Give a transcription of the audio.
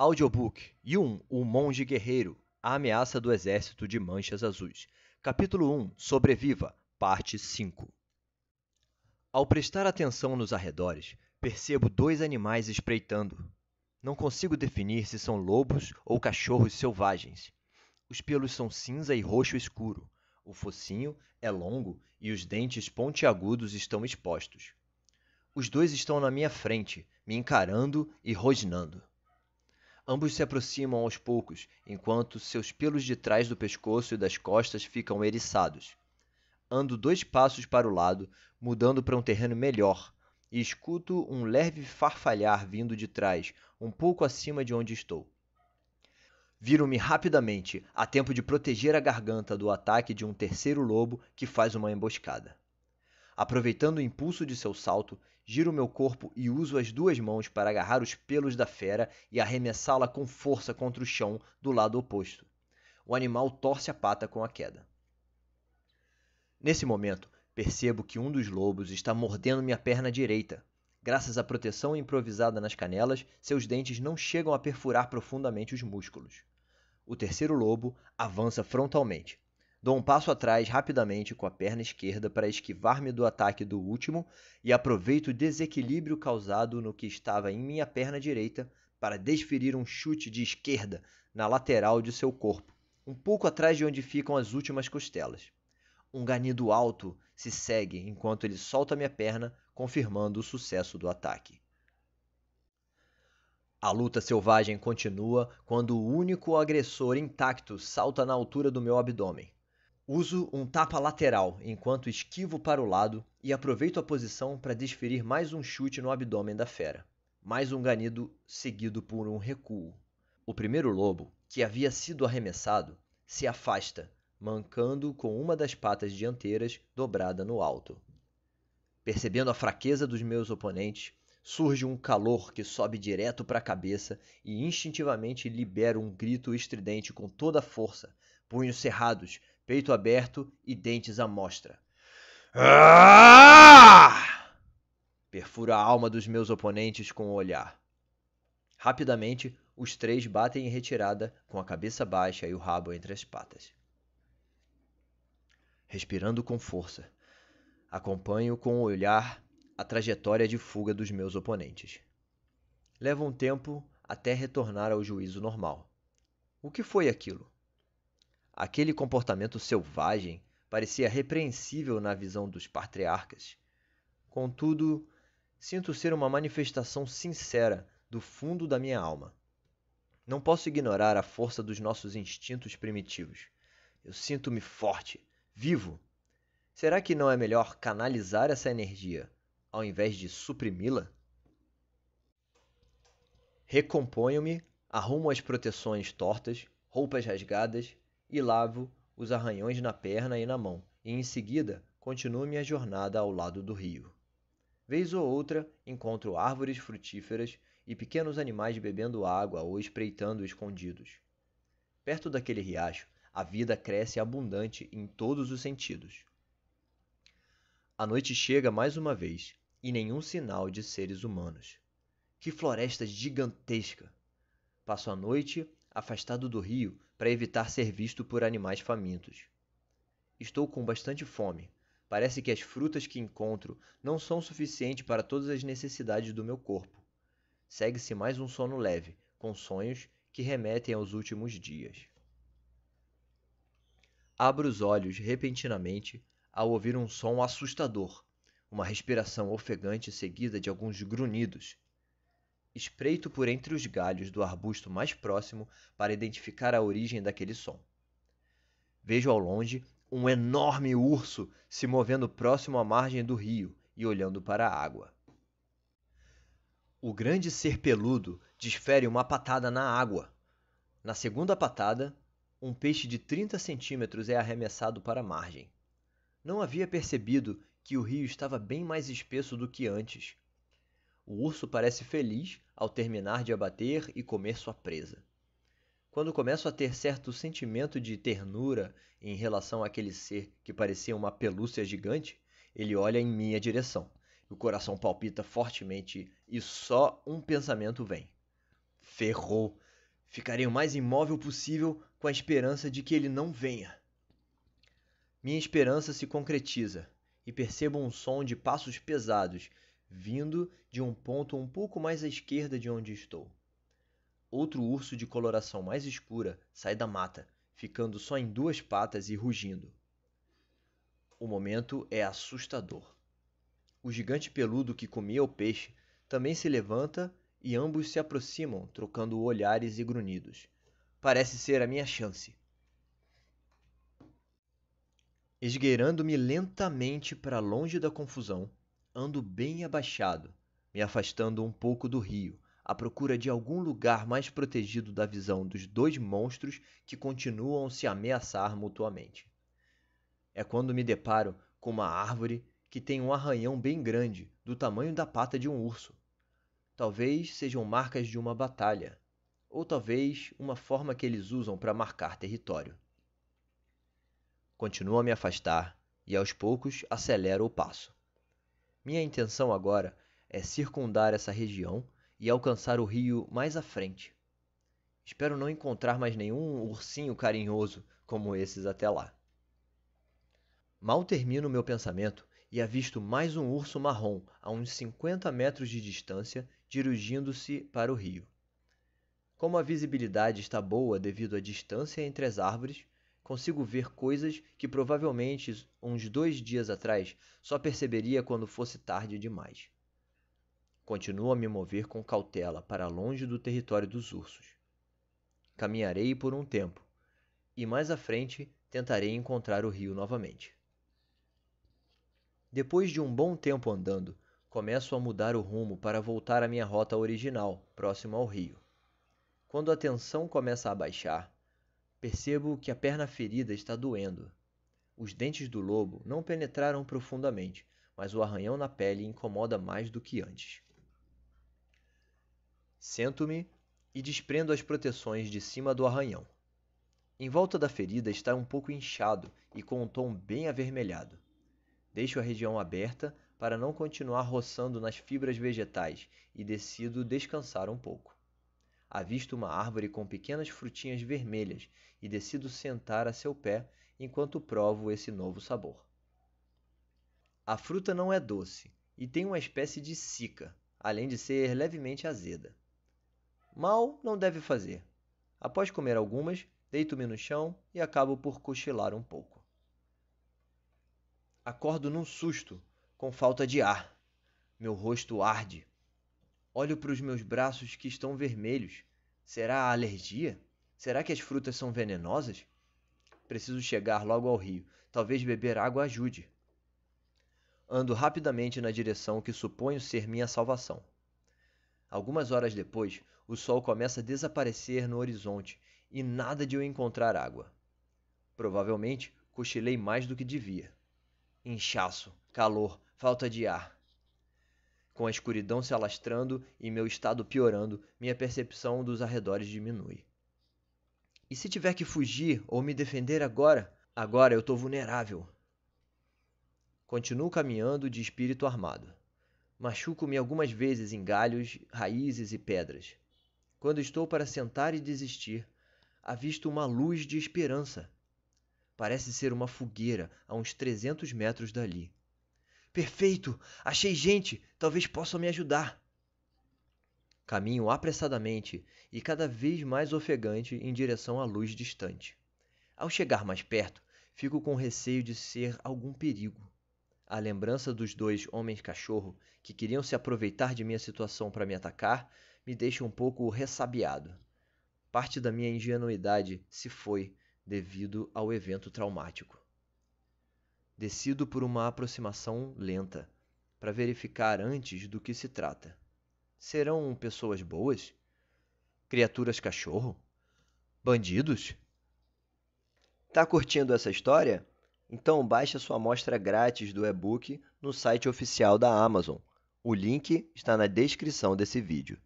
Audiobook Yun, o Monge Guerreiro, A Ameaça do Exército de Manchas Azuis. Capítulo 1 Sobreviva, Parte 5 Ao prestar atenção nos arredores, percebo dois animais espreitando. Não consigo definir se são lobos ou cachorros selvagens. Os pelos são cinza e roxo escuro. O focinho é longo e os dentes pontiagudos estão expostos. Os dois estão na minha frente, me encarando e rosnando. Ambos se aproximam aos poucos, enquanto seus pelos de trás do pescoço e das costas ficam eriçados. Ando dois passos para o lado, mudando para um terreno melhor, e escuto um leve farfalhar vindo de trás, um pouco acima de onde estou. Viro-me rapidamente, a tempo de proteger a garganta do ataque de um terceiro lobo que faz uma emboscada. Aproveitando o impulso de seu salto, giro meu corpo e uso as duas mãos para agarrar os pelos da fera e arremessá-la com força contra o chão do lado oposto. O animal torce a pata com a queda. Nesse momento, percebo que um dos lobos está mordendo minha perna direita. Graças à proteção improvisada nas canelas, seus dentes não chegam a perfurar profundamente os músculos. O terceiro lobo avança frontalmente. Dou um passo atrás rapidamente com a perna esquerda para esquivar-me do ataque do último e aproveito o desequilíbrio causado no que estava em minha perna direita para desferir um chute de esquerda na lateral de seu corpo, um pouco atrás de onde ficam as últimas costelas. Um ganido alto se segue enquanto ele solta minha perna, confirmando o sucesso do ataque. A luta selvagem continua quando o único agressor intacto salta na altura do meu abdômen Uso um tapa lateral enquanto esquivo para o lado e aproveito a posição para desferir mais um chute no abdômen da fera. Mais um ganido seguido por um recuo. O primeiro lobo, que havia sido arremessado, se afasta, mancando com uma das patas dianteiras dobrada no alto. Percebendo a fraqueza dos meus oponentes, surge um calor que sobe direto para a cabeça e instintivamente libero um grito estridente com toda a força, punhos cerrados, peito aberto e dentes à mostra. Ah! Perfura a alma dos meus oponentes com o olhar. Rapidamente, os três batem em retirada, com a cabeça baixa e o rabo entre as patas. Respirando com força, acompanho com o olhar a trajetória de fuga dos meus oponentes. Leva um tempo até retornar ao juízo normal. O que foi aquilo? Aquele comportamento selvagem parecia repreensível na visão dos patriarcas. Contudo, sinto ser uma manifestação sincera do fundo da minha alma. Não posso ignorar a força dos nossos instintos primitivos. Eu sinto-me forte, vivo. Será que não é melhor canalizar essa energia ao invés de suprimi-la? Recomponho-me, arrumo as proteções tortas, roupas rasgadas e lavo os arranhões na perna e na mão, e em seguida continuo minha jornada ao lado do rio. Vez ou outra encontro árvores frutíferas e pequenos animais bebendo água ou espreitando escondidos. Perto daquele riacho, a vida cresce abundante em todos os sentidos. A noite chega mais uma vez e nenhum sinal de seres humanos. Que floresta gigantesca! Passo a noite afastado do rio para evitar ser visto por animais famintos. Estou com bastante fome. Parece que as frutas que encontro não são suficientes para todas as necessidades do meu corpo. Segue-se mais um sono leve, com sonhos que remetem aos últimos dias. Abro os olhos repentinamente ao ouvir um som assustador, uma respiração ofegante seguida de alguns grunhidos Espreito por entre os galhos do arbusto mais próximo para identificar a origem daquele som. Vejo ao longe um enorme urso se movendo próximo à margem do rio e olhando para a água. O grande ser peludo desfere uma patada na água. Na segunda patada, um peixe de 30 centímetros é arremessado para a margem. Não havia percebido que o rio estava bem mais espesso do que antes, o urso parece feliz ao terminar de abater e comer sua presa. Quando começo a ter certo sentimento de ternura em relação àquele ser que parecia uma pelúcia gigante, ele olha em minha direção. O coração palpita fortemente e só um pensamento vem: Ferrou! Ficarei o mais imóvel possível com a esperança de que ele não venha. Minha esperança se concretiza e percebo um som de passos pesados vindo de um ponto um pouco mais à esquerda de onde estou. Outro urso de coloração mais escura sai da mata, ficando só em duas patas e rugindo. O momento é assustador. O gigante peludo que comia o peixe também se levanta e ambos se aproximam, trocando olhares e grunhidos. Parece ser a minha chance. Esgueirando-me lentamente para longe da confusão, Ando bem abaixado, me afastando um pouco do rio, à procura de algum lugar mais protegido da visão dos dois monstros que continuam se ameaçar mutuamente. É quando me deparo com uma árvore que tem um arranhão bem grande, do tamanho da pata de um urso. Talvez sejam marcas de uma batalha, ou talvez uma forma que eles usam para marcar território. Continuo a me afastar e aos poucos acelero o passo. Minha intenção agora é circundar essa região e alcançar o rio mais à frente. Espero não encontrar mais nenhum ursinho carinhoso como esses até lá. Mal termino meu pensamento e avisto mais um urso marrom a uns 50 metros de distância dirigindo-se para o rio. Como a visibilidade está boa devido à distância entre as árvores, consigo ver coisas que provavelmente uns dois dias atrás só perceberia quando fosse tarde demais. Continuo a me mover com cautela para longe do território dos ursos. Caminharei por um tempo, e mais à frente tentarei encontrar o rio novamente. Depois de um bom tempo andando, começo a mudar o rumo para voltar à minha rota original, próximo ao rio. Quando a tensão começa a baixar, Percebo que a perna ferida está doendo. Os dentes do lobo não penetraram profundamente, mas o arranhão na pele incomoda mais do que antes. Sento-me e desprendo as proteções de cima do arranhão. Em volta da ferida está um pouco inchado e com um tom bem avermelhado. Deixo a região aberta para não continuar roçando nas fibras vegetais e decido descansar um pouco avisto uma árvore com pequenas frutinhas vermelhas e decido sentar a seu pé enquanto provo esse novo sabor. A fruta não é doce e tem uma espécie de cica, além de ser levemente azeda. Mal não deve fazer. Após comer algumas, deito-me no chão e acabo por cochilar um pouco. Acordo num susto, com falta de ar. Meu rosto arde, Olho para os meus braços que estão vermelhos. Será a alergia? Será que as frutas são venenosas? Preciso chegar logo ao rio. Talvez beber água ajude. Ando rapidamente na direção que suponho ser minha salvação. Algumas horas depois, o sol começa a desaparecer no horizonte e nada de eu encontrar água. Provavelmente cochilei mais do que devia. Inchaço, calor, falta de ar com a escuridão se alastrando e meu estado piorando, minha percepção dos arredores diminui. E se tiver que fugir ou me defender agora? Agora eu estou vulnerável. Continuo caminhando de espírito armado. Machuco-me algumas vezes em galhos, raízes e pedras. Quando estou para sentar e desistir, avisto uma luz de esperança. Parece ser uma fogueira a uns 300 metros dali. Perfeito! Achei gente! Talvez possam me ajudar! Caminho apressadamente e cada vez mais ofegante em direção à luz distante. Ao chegar mais perto, fico com receio de ser algum perigo. A lembrança dos dois homens-cachorro que queriam se aproveitar de minha situação para me atacar me deixa um pouco ressabiado. Parte da minha ingenuidade se foi devido ao evento traumático. Decido por uma aproximação lenta, para verificar antes do que se trata. Serão pessoas boas? Criaturas cachorro? Bandidos? Tá curtindo essa história? Então baixe sua amostra grátis do e-book no site oficial da Amazon. O link está na descrição desse vídeo.